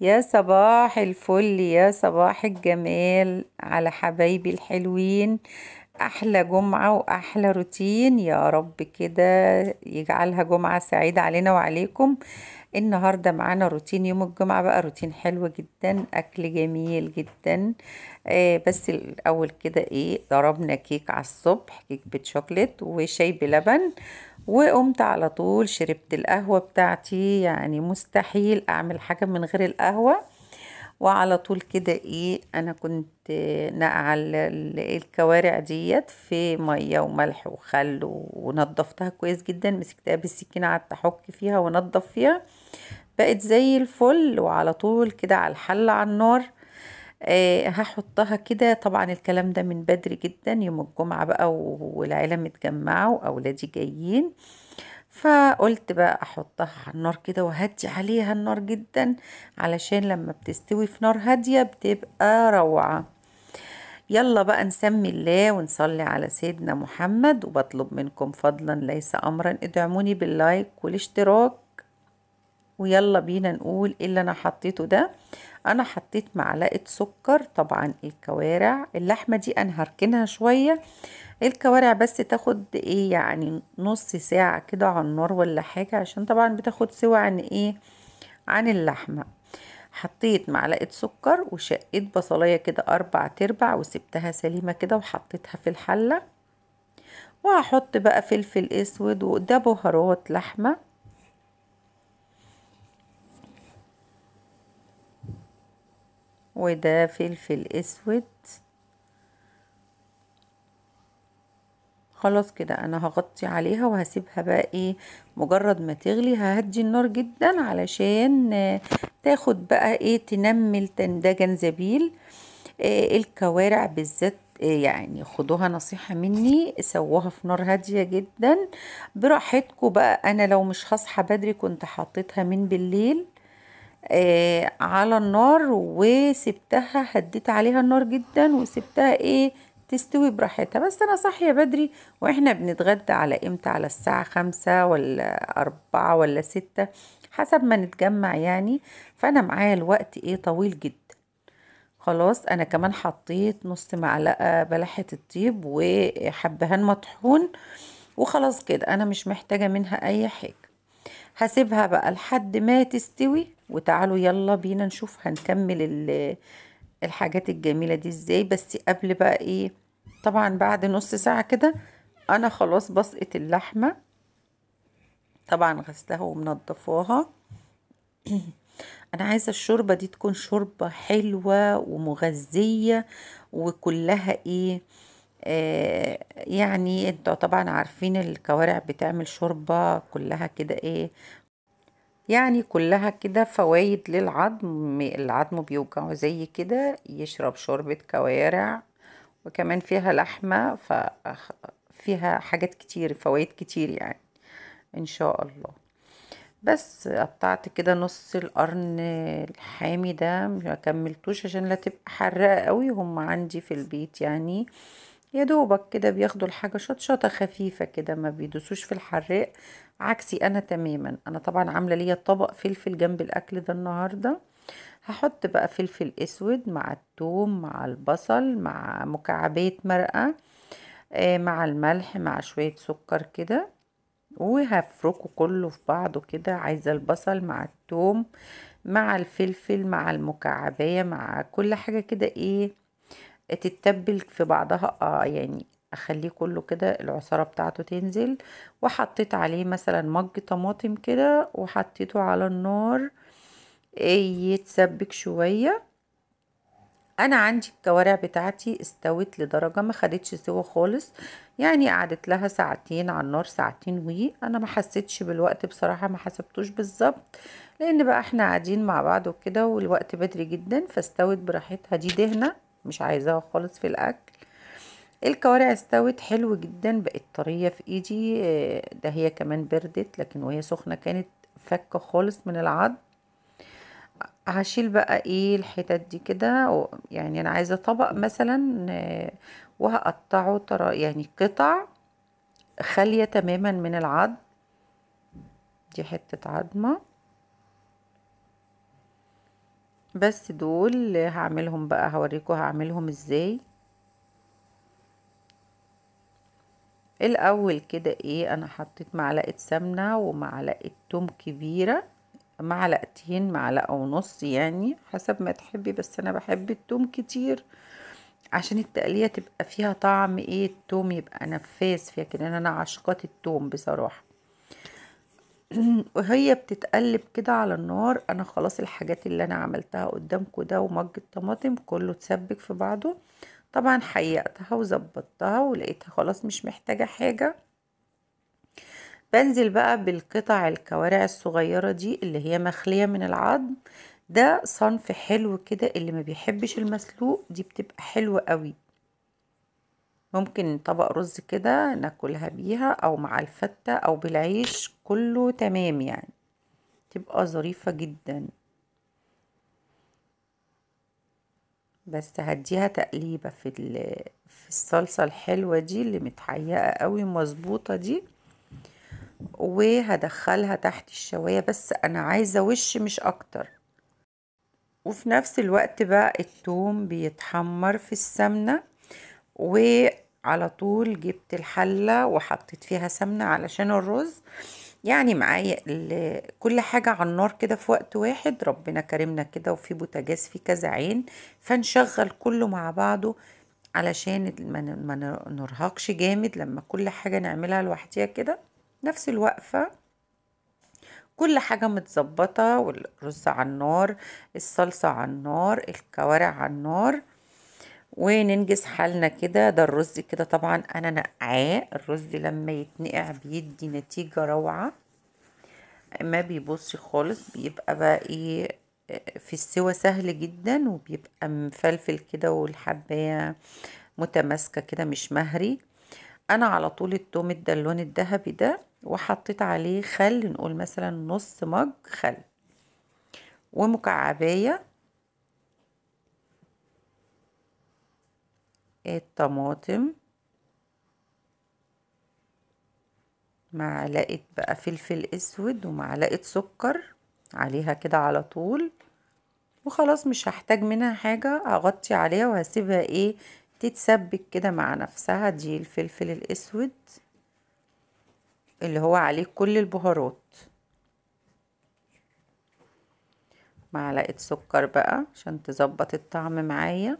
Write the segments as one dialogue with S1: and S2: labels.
S1: يا صباح الفل يا صباح الجمال على حبايبي الحلوين احلى جمعه واحلى روتين يا رب كده يجعلها جمعه سعيده علينا وعليكم النهارده معانا روتين يوم الجمعه بقى روتين حلو جدا اكل جميل جدا آه بس الاول كده ايه ضربنا كيك على الصبح كيك بالشوكليت وشاي بلبن وقمت على طول شربت القهوة بتاعتي يعني مستحيل أعمل حاجة من غير القهوة وعلى طول كده ايه انا كنت نقع الكوارع ديت في ميه وملح وخل ونظفتها كويس جدا مسكتها بالسكينه قعدت احك فيها ونظف فيها بقت زي الفل وعلى طول كده على الحل على النار آه هحطها كده طبعا الكلام ده من بدري جدا يوم الجمعة بقى والعيلة متجمعة وأولادي جايين فقلت بقى أحطها على النار كده وهدي عليها النار جدا علشان لما بتستوي في نار هادية بتبقى روعة يلا بقى نسمي الله ونصلي على سيدنا محمد وبطلب منكم فضلا ليس أمرا ادعموني باللايك والاشتراك ويلا بينا نقول إيه اللي انا حطيته ده انا حطيت معلقه سكر طبعا الكوارع اللحمه دي انا هركنها شويه الكوارع بس تاخد ايه يعني نص ساعه كده على النار ولا حاجه عشان طبعا بتاخد سوى عن ايه عن اللحمه حطيت معلقه سكر وشقيت بصلايه كده اربع تربع وسبتها سليمه كده وحطيتها في الحله وهحط بقى فلفل اسود وده بهارات لحمه وده فلفل اسود خلاص كده انا هغطي عليها وهسيبها بقى ايه مجرد ما تغلي ههدي النار جدا علشان تاخد بقى ايه تنمل ده جنزبيل إيه الكوارع بالذات إيه يعني خدوها نصيحة مني سووها في نار هادية جدا براحتكم بقى انا لو مش هصحى بدري كنت حطيتها من بالليل آه على النار وسبتها هديت عليها النار جدا وسبتها ايه تستوي براحتها بس انا صاحيه بدري واحنا بنتغدى على امتى على الساعه خمسة ولا أربعة ولا ستة حسب ما نتجمع يعني فانا معايا الوقت ايه طويل جدا خلاص انا كمان حطيت نص معلقه بلحه الطيب وحبهان مطحون وخلاص كده انا مش محتاجه منها اي حاجه هسيبها بقى لحد ما تستوي وتعالوا يلا بينا نشوف هنكمل الحاجات الجميلة دي ازاي بس قبل بقى ايه طبعا بعد نص ساعة كده انا خلاص بسقط اللحمة طبعا غسلها ومنضفوها انا عايزه الشوربه دي تكون شوربه حلوه ومغذيه وكلها ايه آه، يعني انتوا طبعا عارفين الكوارع بتعمل شوربه كلها كده ايه يعني كلها كده فوائد للعظم العظم بيوجعه زي كده يشرب شوربة كوارع وكمان فيها لحمة فيها حاجات كتير فوائد كتير يعني ان شاء الله بس قطعت كده نص القرن الحامي ده مكملتوش كملتوش عشان لا تبقى حراقه قوي هم عندي في البيت يعني يا دوبك كده بياخدوا الحاجه شطشطه خفيفه كده ما بيدوسوش في الحراق عكسي انا تماما انا طبعا عامله ليا طبق فلفل جنب الاكل ده النهارده هحط بقى فلفل اسود مع الثوم مع البصل مع مكعبات مرقه آه، مع الملح مع شويه سكر كده وهفركه كله في بعضه كده عايزه البصل مع الثوم مع الفلفل مع المكعبيه مع كل حاجه كده ايه تتبل في بعضها اه يعني اخليه كله كده العصاره بتاعته تنزل وحطيت عليه مثلا مج طماطم كده وحطيته على النار آه، يتسبك شويه انا عندي الكوارع بتاعتي استوت لدرجه ما خدتش سوا خالص يعني قعدت لها ساعتين على النار ساعتين وي انا ما حسيتش بالوقت بصراحه ما حسبتوش بالظبط لان بقى احنا قاعدين مع بعض وكده والوقت بدري جدا فاستوت براحتها دي دهنه مش عايزاها خالص في الاكل الكوارع استوت حلو جدا بقت طرية في ايدي آه، ده هي كمان بردت لكن وهي سخنة كانت فكة خالص من العظم هشيل بقى ايه الحتت دي كده يعني انا عايزة طبق مثلا آه، وهقطعه ترى يعني قطع خالية تماما من العظم دي حتة عظمة بس دول هعملهم بقى هوريكم هعملهم ازاي الاول كده ايه انا حطيت معلقه سمنه ومعلقه توم كبيره معلقتين معلقه ونص يعني حسب ما تحبي بس انا بحب التوم كتير عشان التقليه تبقى فيها طعم ايه التوم يبقى نفاذ فيها كده انا عشقات التوم بصراحه وهي بتتقلب كده على النار انا خلاص الحاجات اللي انا عملتها قدامكم ده ومج الطماطم كله اتسبك في بعضه طبعا حيقتها وظبطتها ولقيتها خلاص مش محتاجة حاجة بنزل بقى بالقطع الكوارع الصغيرة دي اللي هي مخلية من العظم ده صنف حلو كده اللي ما بيحبش المسلوق دي بتبقى حلوة قوي ممكن طبق رز كده ناكلها بيها او مع الفتة او بالعيش كله تمام يعني تبقى ظريفة جداً بس هديها تقليبة في, في الصلصة الحلوة دي اللي متحيقة قوي مظبوطة دي وهدخلها تحت الشواية بس انا عايزة وش مش اكتر وفي نفس الوقت بقى التوم بيتحمر في السمنة وعلى طول جبت الحلة وحطيت فيها سمنة علشان الرز يعني معايا كل حاجة على النار كده في وقت واحد ربنا كرمنا كده وفي بوتاجاز في كذا عين فنشغل كله مع بعضه علشان ما نرهقش جامد لما كل حاجة نعملها لوحديها كده نفس الوقفة كل حاجة متظبطة والرز على النار الصلصة على النار الكوارع على النار وننجز حالنا كده ده الرز كده طبعا انا نقعاه الرز لما يتنقع بيدي نتيجة روعة ما بيبصش خالص بيبقى بقى ايه في السوى سهل جدا وبيبقى مفلفل كده والحباية متماسكة كده مش مهري انا على طول التوم ده اللون الذهبي ده وحطيت عليه خل نقول مثلا نص مج خل ومكعبايه ايه الطماطم معلقة بقى فلفل اسود ومعلقة سكر عليها كده على طول وخلاص مش هحتاج منها حاجة اغطي عليها وهسيبها ايه تتسبك كده مع نفسها دي الفلفل الاسود اللي هو عليه كل البهارات معلقة سكر بقى عشان تظبط الطعم معايا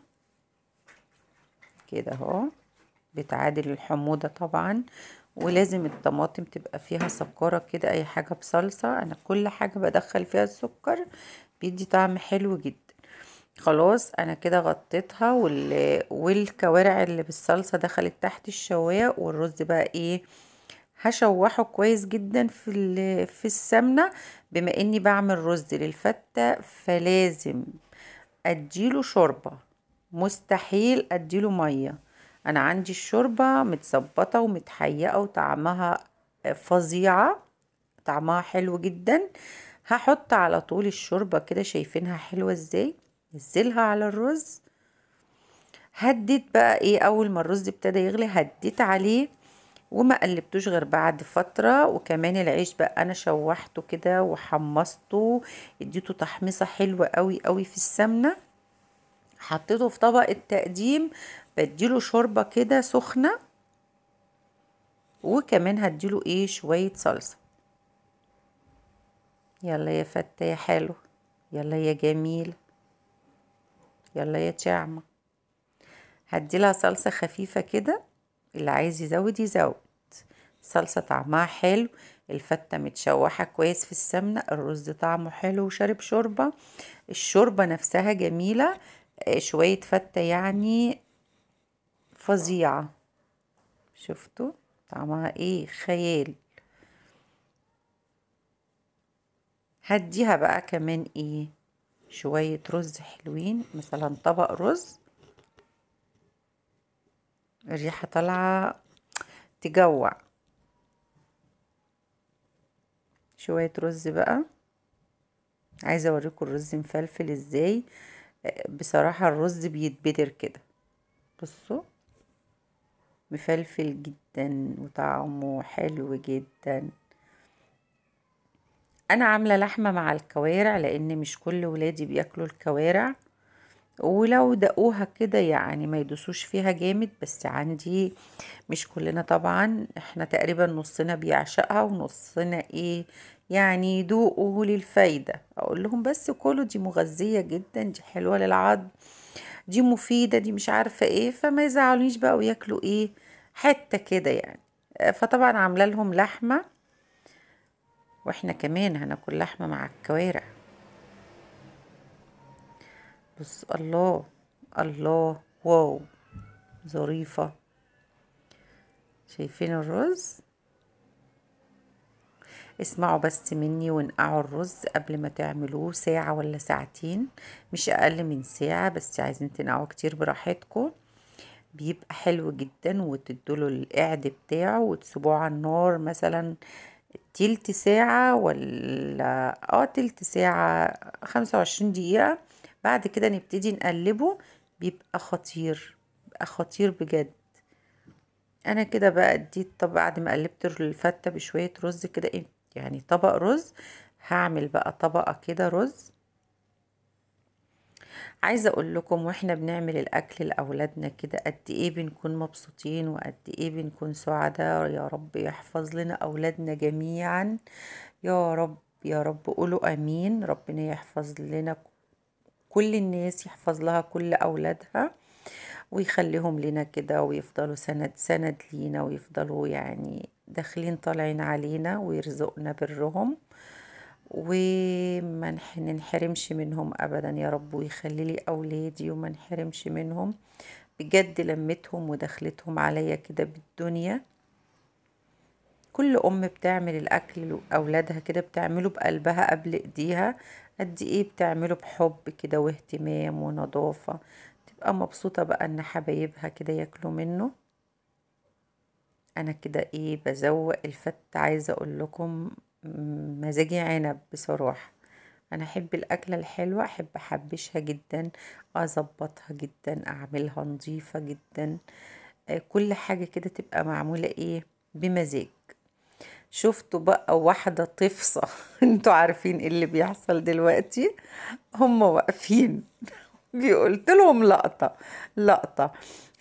S1: كده اهو بتعادل الحموضة طبعا ولازم الطماطم تبقى فيها سكرة كده اي حاجة بصلصة انا كل حاجة بدخل فيها السكر بيدي طعم حلو جدا خلاص انا كده غطيتها وال... والكوارع اللي بالصلصة دخلت تحت الشوايه والرز بقى ايه هشوحه كويس جدا في في السمنة بما اني بعمل رز للفتة فلازم اديله شوربه مستحيل اديله ميه انا عندي الشوربه متظبطه ومتحيقه وطعمها فظيعه طعمها حلو جدا هحط على طول الشوربه كده شايفينها حلوه ازاي نزلها على الرز هديت بقى ايه اول ما الرز ابتدى يغلي هديت عليه وما قلبتوش غير بعد فترة وكمان العيش بقى انا شوحته كده وحمصته اديته تحميصة حلوة قوي قوي في السمنة حطيته في طبق التقديم بديله شوربة كده سخنة وكمان هديله ايه شوية صلصة يلا يا فتة يا حلو يلا يا جميل يلا يا شعمة هديلها صلصة خفيفة كده اللي عايز يزود يزود صلصة طعمها حلو الفتة متشوحة كويس في السمنة الرز طعمه حلو وشارب شوربة الشوربة نفسها جميلة شوية فتة يعني فظيعة شفتوا طعمها ايه خيال هديها بقى كمان ايه شوية رز حلوين مثلا طبق رز الريحة طالعة تجوع شوية رز بقى عايزة اوريكم الرز مفلفل ازاي بصراحة الرز بيتبدر كده بصوا مفلفل جدا وطعمه حلو جدا انا عامله لحمه مع الكوارع لان مش كل ولادي بياكلوا الكوارع ولو دقوها كده يعني ما يدوسوش فيها جامد بس عندي مش كلنا طبعا احنا تقريبا نصنا بيعشقها ونصنا ايه يعني يدوقوا للفايدة اقول لهم بس كله دي مغذية جدا دي حلوة للعظم دي مفيدة دي مش عارفة ايه فما يزعلونيش بقى وياكلوا ايه حتة كده يعني فطبعا عاملة لهم لحمة واحنا كمان هناكل لحمة مع الكوارع بص الله الله واو ظريفة شايفين الرز اسمعوا بس مني ونقعوا الرز قبل ما تعملوه ساعة ولا ساعتين مش اقل من ساعة بس عايزين تنقعوا كتير براحتكم بيبقى حلو جدا وتدوله القعد بتاعه وتسيبوه على النار مثلا تلت ساعة ولا اه تلت ساعة خمسة وعشرين دقيقة بعد كده نبتدي نقلبه بيبقى خطير بيبقى خطير بجد انا كده بقى اديت طب بعد ما قلبت الفته بشويه رز كده إيه، يعني طبق رز هعمل بقى طبقه كده رز عايزه اقول لكم واحنا بنعمل الاكل لاولادنا كده قد ايه بنكون مبسوطين وقد ايه بنكون سعداء يا رب يحفظ لنا اولادنا جميعا يا رب يا رب قولوا امين ربنا يحفظ لنا كل الناس يحفظ لها كل أولادها ويخليهم لنا كده ويفضلوا سند سند لينا ويفضلوا يعني داخلين طالعين علينا ويرزقنا برهم وما ننحرمش منهم ابدا يا رب ويخلي لي اولادي وما نحرمش منهم بجد لمتهم ودخلتهم عليا كده بالدنيا كل ام بتعمل الاكل لاولادها كده بتعمله بقلبها قبل ايديها قد ايه بتعمله بحب كده واهتمام ونظافة تبقى مبسوطة بقى ان حبايبها كده ياكلوا منه انا كده ايه بزوق الفت عايزة اقول لكم مزاجي عنب بصراحة انا احب الاكلة الحلوة احب احبشها جدا اظبطها جدا اعملها نظيفة جدا آه، كل حاجة كده تبقى معمولة ايه بمزاج شفتوا بقى واحدة طفصة انتوا عارفين ايه اللي بيحصل دلوقتي هم واقفين بيقولت لهم لقطة لقطة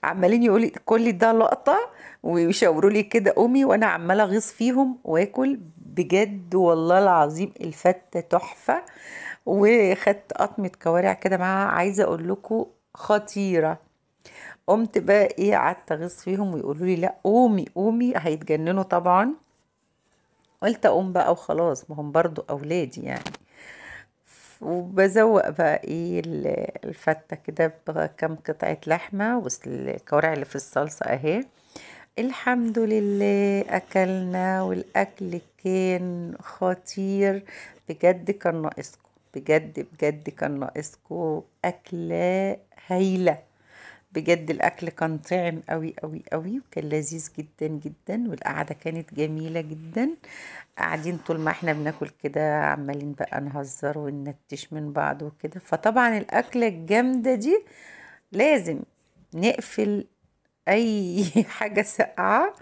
S1: عمالين يقولي كل ده لقطة ويشاوروا لي كده امي وانا عمالة اغيظ فيهم واكل بجد والله العظيم الفتة تحفة وخدت قطمة كوارع كده معاها عايزة اقول لكم خطيرة قمت بقى ايه قعدت اغيظ فيهم ويقولوا لي لا قومي قومي هيتجننوا طبعا قلت اقوم بقى وخلاص ما هم برضو اولادي يعني وبزوق بقى ايه الفته كده بكم قطعه لحمه والكوارع اللي في الصلصه اهي الحمد لله اكلنا والاكل كان خطير بجد كان ناقصكم بجد بجد كان ناقصكم اكله هايله بجد الاكل كان طعم قوي قوي قوي وكان لذيذ جدا جدا والقعده كانت جميله جدا قاعدين طول ما احنا بناكل كده عمالين بقى نهزر وننتش من بعض وكده فطبعا الاكله الجامده دي لازم نقفل اي حاجه ساقعه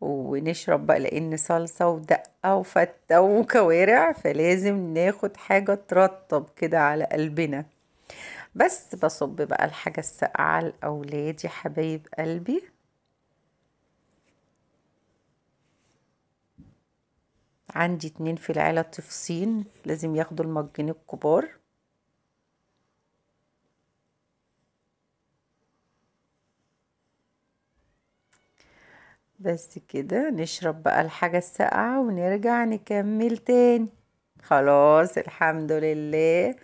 S1: ونشرب بقى لان صلصه ودقه وفته وكوارع فلازم ناخد حاجه ترطب كده على قلبنا بس بصب بقى الحاجة الساقعة لأولادي حبايب قلبي عندي اتنين في العيلة تفصين لازم ياخدوا المجين الكبار بس كده نشرب بقى الحاجة الساقعة ونرجع نكمل تاني خلاص الحمد لله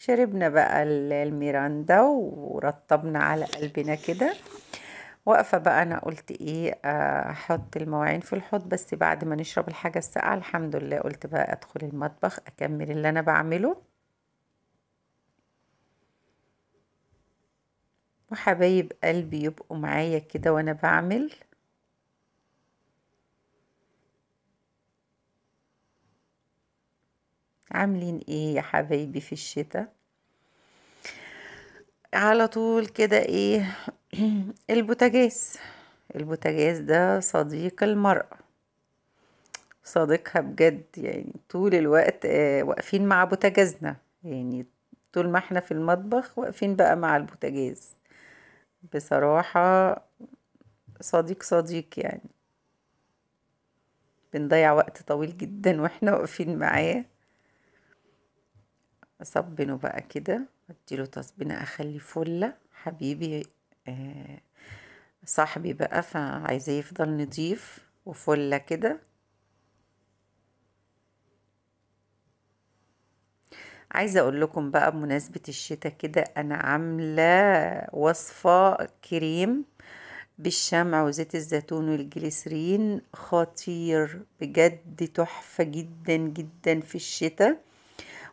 S1: شربنا بقى الميراندا ورطبنا على قلبنا كده واقفه بقى انا قلت ايه احط آه، المواعين في الحوض بس بعد ما نشرب الحاجه الساقعه الحمد لله قلت بقى ادخل المطبخ اكمل اللي انا بعمله وحبايب قلبي يبقوا معايا كده وانا بعمل عاملين ايه يا حبايبي في الشتاء على طول كده ايه البوتاجاز البوتاجاز ده صديق المرأة صديقها بجد يعني طول الوقت آه واقفين مع بوتاجازنا يعني طول ما احنا في المطبخ واقفين بقى مع البوتاجاز بصراحة صديق صديق يعني بنضيع وقت طويل جدا واحنا واقفين معاه اصبنه بقى كده اديله تصبينه اخلي فله حبيبي آه، صاحبي بقى فعايزاه يفضل نضيف وفله كده عايزه اقول لكم بقى بمناسبه الشتاء كده انا عامله وصفه كريم بالشمع وزيت الزيتون والجليسرين خطير بجد تحفه جدا جدا في الشتاء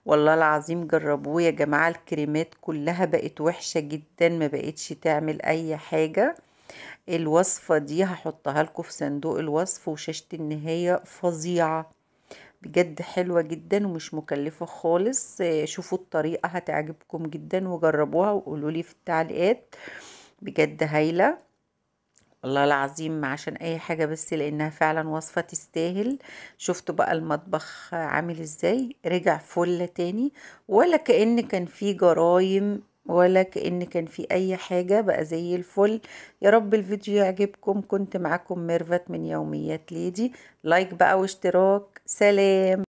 S1: والله العظيم جربوه يا جماعة الكريمات كلها بقت وحشة جدا ما بقتش تعمل اي حاجة الوصفة دي هحطها لكم في صندوق الوصف وشاشة النهاية فظيعة بجد حلوة جدا ومش مكلفة خالص شوفوا الطريقة هتعجبكم جدا وجربوها وقولولي في التعليقات بجد هايلة الله العظيم عشان اي حاجة بس لانها فعلا وصفة تستاهل شفتوا بقى المطبخ عامل ازاي رجع فل تاني ولا كأن كان في جرايم ولا كأن كان في اي حاجة بقى زي الفل يا رب الفيديو يعجبكم كنت معاكم ميرفت من يوميات ليدي لايك بقى واشتراك سلام